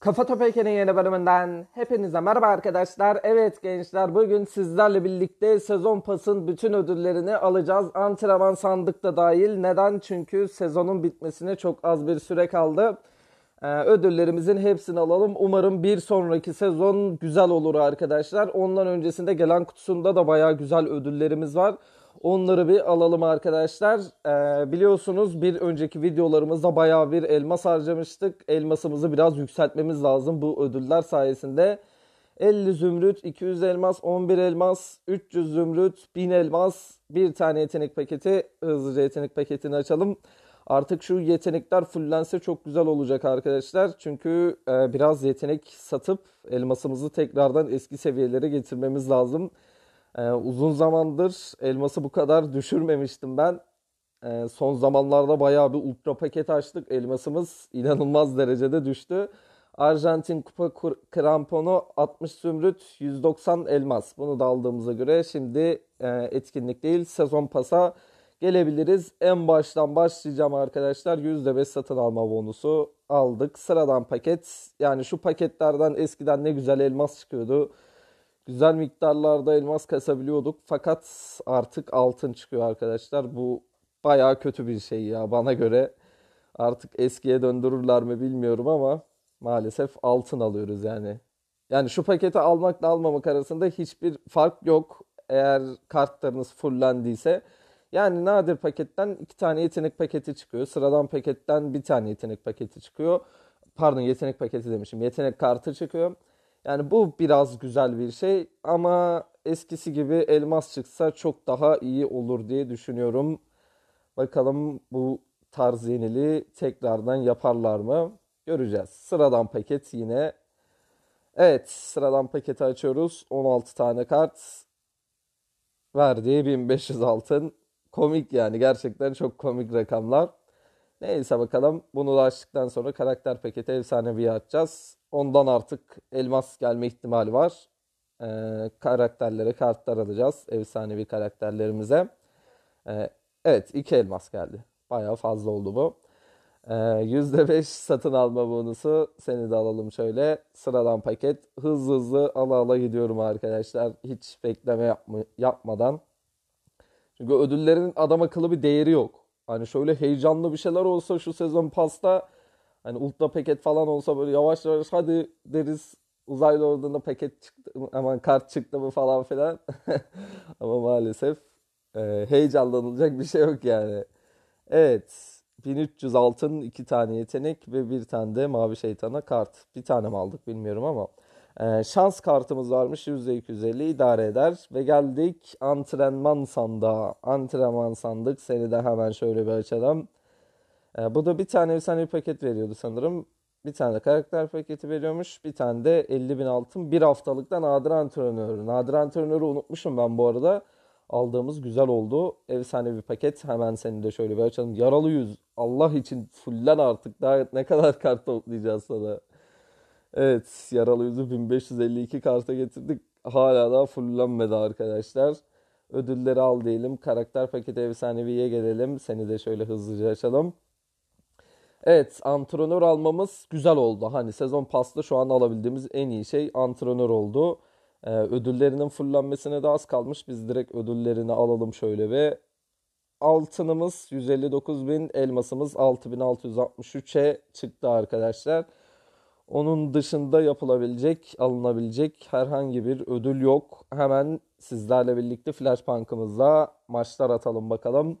Kafa Topek'in yeni bölümünden hepinize merhaba arkadaşlar. Evet gençler bugün sizlerle birlikte sezon pasın bütün ödüllerini alacağız. Antrenman sandıkta dahil. Neden? Çünkü sezonun bitmesine çok az bir süre kaldı. Ee, ödüllerimizin hepsini alalım. Umarım bir sonraki sezon güzel olur arkadaşlar. Ondan öncesinde gelen kutusunda da baya güzel ödüllerimiz var. Onları bir alalım arkadaşlar. Ee, biliyorsunuz bir önceki videolarımızda baya bir elmas harcamıştık. Elmasımızı biraz yükseltmemiz lazım bu ödüller sayesinde. 50 zümrüt, 200 elmas, 11 elmas, 300 zümrüt, 1000 elmas, bir tane yetenek paketi, hızlıca yetenek paketini açalım. Artık şu yetenekler fullense çok güzel olacak arkadaşlar. Çünkü e, biraz yetenek satıp elmasımızı tekrardan eski seviyelere getirmemiz lazım. E, uzun zamandır elması bu kadar düşürmemiştim ben. E, son zamanlarda bayağı bir ultra paket açtık. Elmasımız inanılmaz derecede düştü. Arjantin Kupa kramponu 60 zümrüt 190 elmas. Bunu da aldığımıza göre şimdi e, etkinlik değil sezon pasa gelebiliriz. En baştan başlayacağım arkadaşlar. %5 satın alma bonusu aldık. Sıradan paket. Yani şu paketlerden eskiden ne güzel elmas çıkıyordu. Güzel miktarlarda elmas kasabiliyorduk. Fakat artık altın çıkıyor arkadaşlar. Bu baya kötü bir şey ya bana göre. Artık eskiye döndürürler mi bilmiyorum ama maalesef altın alıyoruz yani. Yani şu paketi almakla almamak arasında hiçbir fark yok. Eğer kartlarınız fullendiyse yani nadir paketten iki tane yetenek paketi çıkıyor. Sıradan paketten bir tane yetenek paketi çıkıyor. Pardon yetenek paketi demişim. Yetenek kartı çıkıyor. Yani bu biraz güzel bir şey ama eskisi gibi elmas çıksa çok daha iyi olur diye düşünüyorum. Bakalım bu tarz yeniliği tekrardan yaparlar mı? Göreceğiz. Sıradan paket yine. Evet sıradan paketi açıyoruz. 16 tane kart. Verdiği 1500 altın komik yani gerçekten çok komik rakamlar. Neyse bakalım bunu da açtıktan sonra karakter paketi efsaneviye açacağız. Ondan artık elmas gelme ihtimali var. Ee, karakterlere kartlar alacağız efsanevi karakterlerimize. Ee, evet iki elmas geldi. Bayağı fazla oldu bu. Ee, %5 satın alma bonusu. Seni de alalım şöyle. Sıradan paket. Hızlı hızlı ala ala gidiyorum arkadaşlar. Hiç bekleme yapma, yapmadan. Çünkü ödüllerin adam akıllı bir değeri yok. Hani şöyle heyecanlı bir şeyler olsa şu sezon pasta hani ultra paket falan olsa böyle yavaş yavaş hadi deriz uzaylı ordunda paket çıktı hemen kart çıktı mı falan filan. Ama maalesef e, heyecanlanılacak bir şey yok yani. Evet. 1300 altın, iki tane yetenek ve bir tane de mavi şeytana kart. Bir tane mi aldık bilmiyorum ama. Ee, şans kartımız varmış %250 idare eder. Ve geldik antrenman sandığa. Antrenman sandık seni de hemen şöyle bir açalım. Ee, bu da bir tane efsane bir paket veriyordu sanırım. Bir tane karakter paketi veriyormuş. Bir tane de 50 bin altın. Bir haftalıkta nadir antrenörü. Nadir antrenörü unutmuşum ben bu arada. Aldığımız güzel oldu. Efsane bir paket. Hemen seni de şöyle bir açalım. Yaralı yüz. Allah için fullen artık. Daha ne kadar kart toplayacağız sana. Evet yaralı yüzü 1552 karta getirdik. Hala daha fullenmedi arkadaşlar. Ödülleri al diyelim. Karakter paketi efsaneviye gelelim. Seni de şöyle hızlıca açalım. Evet antrenör almamız güzel oldu. Hani sezon pastı şu an alabildiğimiz en iyi şey antrenör oldu. Ee, ödüllerinin fullenmesine de az kalmış. Biz direkt ödüllerini alalım şöyle ve altınımız 159.000 elmasımız 6663'e çıktı arkadaşlar. Onun dışında yapılabilecek, alınabilecek herhangi bir ödül yok. Hemen sizlerle birlikte flash punkımızla maçlar atalım bakalım.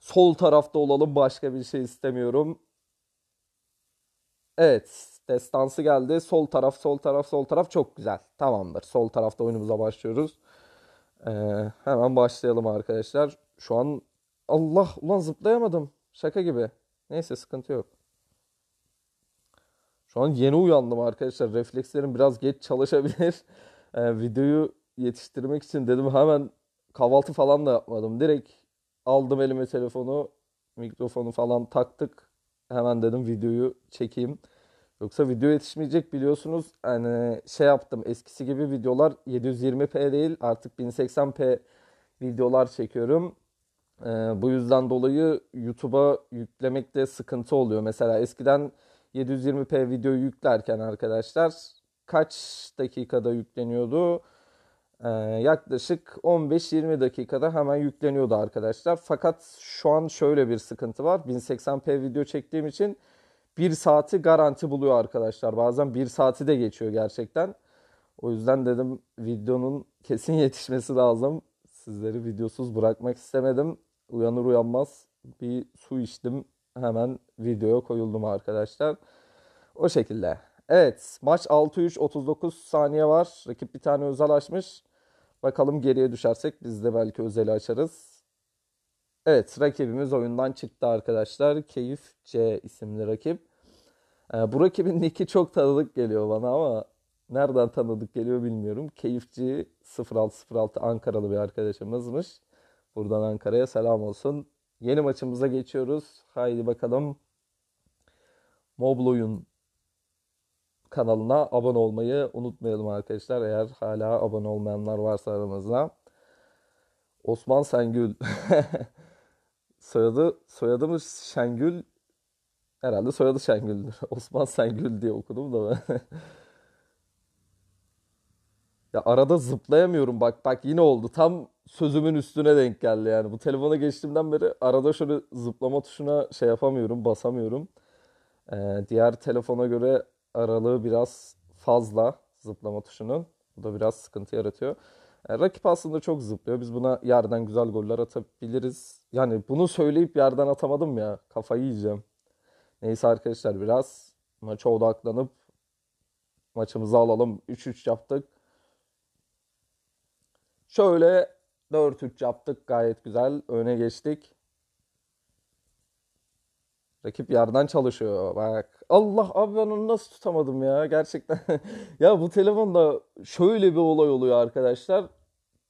Sol tarafta olalım başka bir şey istemiyorum. Evet destansı geldi. Sol taraf sol taraf sol taraf çok güzel. Tamamdır sol tarafta oyunumuza başlıyoruz. Ee, hemen başlayalım arkadaşlar. Şu an Allah ulan zıplayamadım. Şaka gibi. Neyse sıkıntı yok an yeni uyandım arkadaşlar. Reflekslerim biraz geç çalışabilir. E, videoyu yetiştirmek için dedim hemen kahvaltı falan da yapmadım. Direkt aldım elime telefonu, mikrofonu falan taktık. Hemen dedim videoyu çekeyim. Yoksa video yetişmeyecek biliyorsunuz. Yani şey yaptım eskisi gibi videolar 720p değil artık 1080p videolar çekiyorum. Ee, bu yüzden dolayı YouTube'a yüklemekte sıkıntı oluyor. Mesela eskiden 720p video yüklerken arkadaşlar kaç dakikada yükleniyordu? Ee, yaklaşık 15-20 dakikada hemen yükleniyordu arkadaşlar. Fakat şu an şöyle bir sıkıntı var. 1080p video çektiğim için 1 saati garanti buluyor arkadaşlar. Bazen 1 saati de geçiyor gerçekten. O yüzden dedim videonun kesin yetişmesi lazım. Sizleri videosuz bırakmak istemedim. Uyanır uyanmaz bir su içtim. Hemen videoya koyuldum arkadaşlar. O şekilde. Evet maç 6-3 39 saniye var. Rakip bir tane özel açmış. Bakalım geriye düşersek biz de belki özeli açarız. Evet rakibimiz oyundan çıktı arkadaşlar. Keyif C isimli rakip. Ee, bu rakibin nicki çok tanıdık geliyor bana ama nereden tanıdık geliyor bilmiyorum. Keyifçi 0606 Ankaralı bir arkadaşımızmış. Buradan Ankara'ya selam olsun. Yeni maçımıza geçiyoruz. Haydi bakalım. Mobloy'un kanalına abone olmayı unutmayalım arkadaşlar. Eğer hala abone olmayanlar varsa aramızda. Osman Sengül. soyadı, soyadı mı Şengül? Herhalde soyadı Şengül'dür. Osman Sengül diye okudum da ben. ya arada zıplayamıyorum bak bak yine oldu. Tam sözümün üstüne denk geldi yani. Bu telefona geçtiğimden beri arada şöyle zıplama tuşuna şey yapamıyorum, basamıyorum. Ee, diğer telefona göre aralığı biraz fazla zıplama tuşunun. Bu da biraz sıkıntı yaratıyor. Ee, rakip aslında çok zıplıyor. Biz buna yerden güzel goller atabiliriz. Yani bunu söyleyip yerden atamadım ya. Kafayı yiyeceğim. Neyse arkadaşlar biraz maça odaklanıp maçımızı alalım. 3-3 yaptık. Şöyle 4-3 yaptık gayet güzel. Öne geçtik. Rakip yerden çalışıyor bak. Allah abi ben onu nasıl tutamadım ya gerçekten. ya bu telefonda şöyle bir olay oluyor arkadaşlar.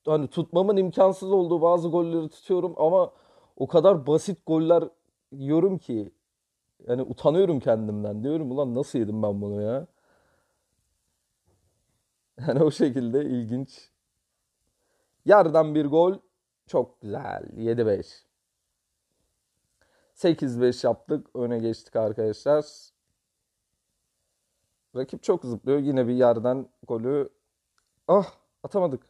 Hani tutmamın imkansız olduğu bazı golleri tutuyorum ama o kadar basit goller yiyorum ki. Yani utanıyorum kendimden. Diyorum ulan nasıl yedim ben bunu ya. Yani o şekilde ilginç. Yerden bir gol çok güzel. 7-5. 8-5 yaptık. Öne geçtik arkadaşlar. Rakip çok zıplıyor. Yine bir yerden golü. Ah atamadık.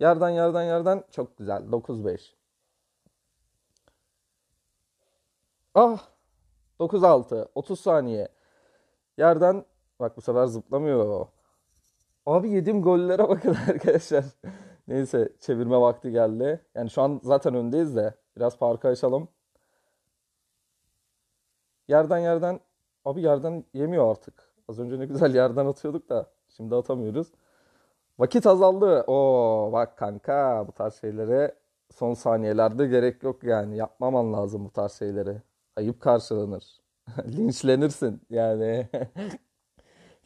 Yerden yerden yerden çok güzel. 9-5. Ah 9-6. 30 saniye. Yerden bak bu sefer zıplamıyor. Abi yediğim gollere bakın arkadaşlar. Neyse çevirme vakti geldi. Yani şu an zaten öndeyiz de biraz parka açalım. Yerden yerden abi yerden yemiyor artık. Az önce ne güzel yerden atıyorduk da şimdi atamıyoruz. Vakit azaldı. O bak kanka bu tarz şeylere son saniyelerde gerek yok yani. Yapmaman lazım bu tarz şeyleri. Ayıp karşılanır. Linçlenirsin yani.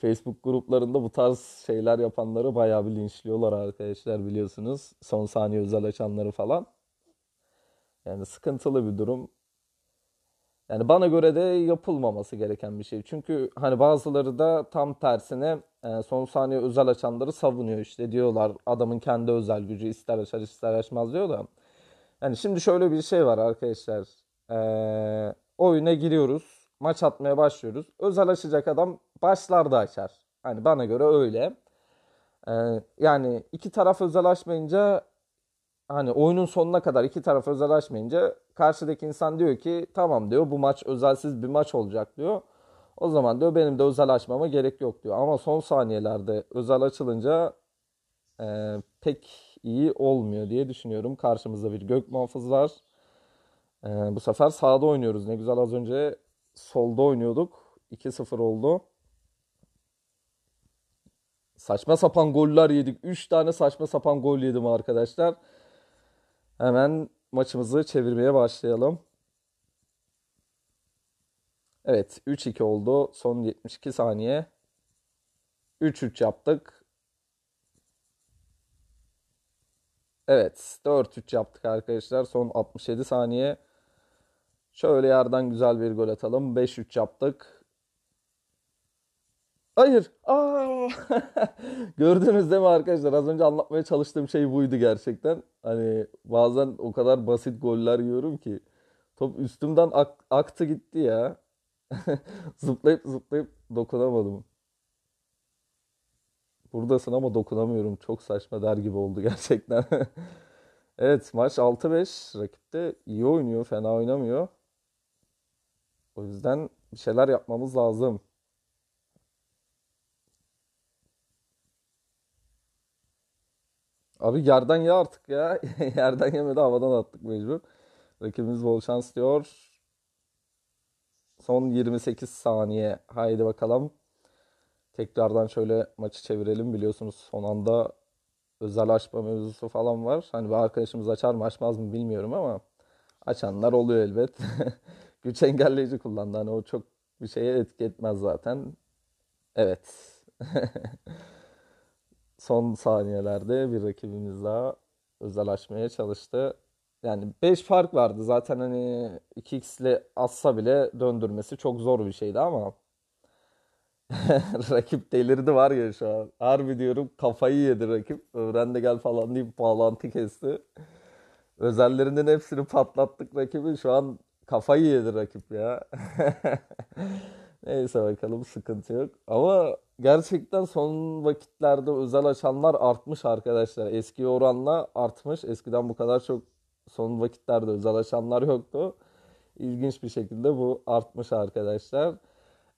Facebook gruplarında bu tarz şeyler yapanları bayağı bir linçliyorlar arkadaşlar biliyorsunuz. Son saniye özel açanları falan. Yani sıkıntılı bir durum. Yani bana göre de yapılmaması gereken bir şey. Çünkü hani bazıları da tam tersine e, son saniye özel açanları savunuyor işte diyorlar adamın kendi özel gücü ister açar ister açmaz diyor da. Yani şimdi şöyle bir şey var arkadaşlar. Ee, oyuna giriyoruz. Maç atmaya başlıyoruz. Özel açacak adam başlarda açar. Hani bana göre öyle. Ee, yani iki taraf özel açmayınca hani oyunun sonuna kadar iki taraf özelleşmeyince karşıdaki insan diyor ki tamam diyor bu maç özelsiz bir maç olacak diyor. O zaman diyor benim de özel açmama gerek yok diyor. Ama son saniyelerde özel açılınca e, pek iyi olmuyor diye düşünüyorum. Karşımızda bir gök muhafız E, bu sefer sağda oynuyoruz. Ne güzel az önce solda oynuyorduk. 2-0 oldu. Saçma sapan goller yedik. 3 tane saçma sapan gol yedim arkadaşlar. Hemen maçımızı çevirmeye başlayalım. Evet 3-2 oldu. Son 72 saniye. 3-3 yaptık. Evet 4-3 yaptık arkadaşlar. Son 67 saniye. Şöyle yerden güzel bir gol atalım. 5-3 yaptık. Hayır. Aa! Gördünüz değil mi arkadaşlar? Az önce anlatmaya çalıştığım şey buydu gerçekten. Hani bazen o kadar basit goller yiyorum ki. Top üstümden ak- aktı gitti ya. zıplayıp zıplayıp dokunamadım. Buradasın ama dokunamıyorum. Çok saçma der gibi oldu gerçekten. evet maç 6-5. Rakip de iyi oynuyor. Fena oynamıyor. O yüzden bir şeyler yapmamız lazım. Abi yerden ya artık ya. yerden yemedi havadan attık mecbur. Rakibimiz bol şans diyor. Son 28 saniye. Haydi bakalım. Tekrardan şöyle maçı çevirelim. Biliyorsunuz son anda özel açma mevzusu falan var. Hani bir arkadaşımız açar mı açmaz mı bilmiyorum ama açanlar oluyor elbet. Güç engelleyici kullandı. Hani o çok bir şeye etki etmez zaten. Evet. son saniyelerde bir rakibimiz daha özelleşmeye çalıştı. Yani 5 fark vardı zaten hani 2x ile atsa bile döndürmesi çok zor bir şeydi ama rakip delirdi var ya şu an. Harbi diyorum kafayı yedi rakip. Öğren de gel falan deyip bağlantı kesti. Özellerinin hepsini patlattık rakibi. Şu an kafayı yedi rakip ya. Neyse bakalım sıkıntı yok. Ama gerçekten son vakitlerde özel açanlar artmış arkadaşlar. Eski oranla artmış. Eskiden bu kadar çok son vakitlerde özel açanlar yoktu. İlginç bir şekilde bu artmış arkadaşlar.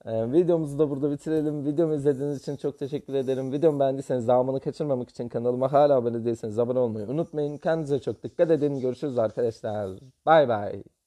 Ee, videomuzu da burada bitirelim. Videomu izlediğiniz için çok teşekkür ederim. Videomu beğendiyseniz devamını kaçırmamak için kanalıma hala abone değilseniz abone olmayı unutmayın. Kendinize çok dikkat edin. Görüşürüz arkadaşlar. Bay bay.